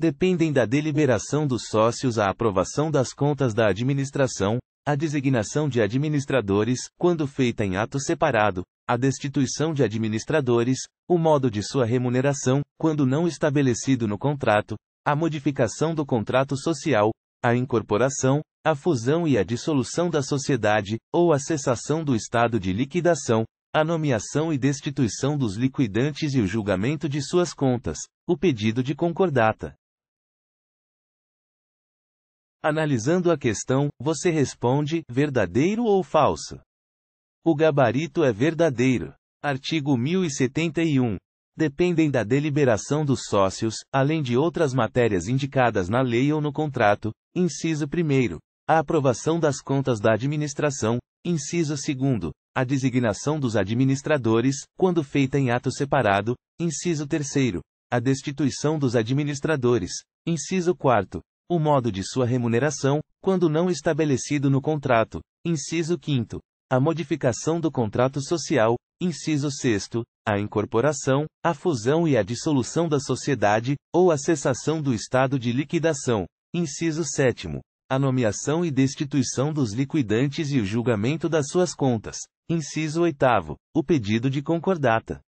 dependem da deliberação dos sócios a aprovação das contas da administração, a designação de administradores, quando feita em ato separado, a destituição de administradores, o modo de sua remuneração, quando não estabelecido no contrato, a modificação do contrato social, a incorporação, a fusão e a dissolução da sociedade, ou a cessação do estado de liquidação, a nomeação e destituição dos liquidantes e o julgamento de suas contas, o pedido de concordata. Analisando a questão, você responde: verdadeiro ou falso? O gabarito é verdadeiro. Artigo 1071. Dependem da deliberação dos sócios, além de outras matérias indicadas na lei ou no contrato. Inciso 1. A aprovação das contas da administração. Inciso 2. A designação dos administradores, quando feita em ato separado. Inciso 3. A destituição dos administradores. Inciso 4 o modo de sua remuneração, quando não estabelecido no contrato, inciso 5 a modificação do contrato social, inciso 6, a incorporação, a fusão e a dissolução da sociedade, ou a cessação do estado de liquidação, inciso 7, a nomeação e destituição dos liquidantes e o julgamento das suas contas, inciso 8, o pedido de concordata,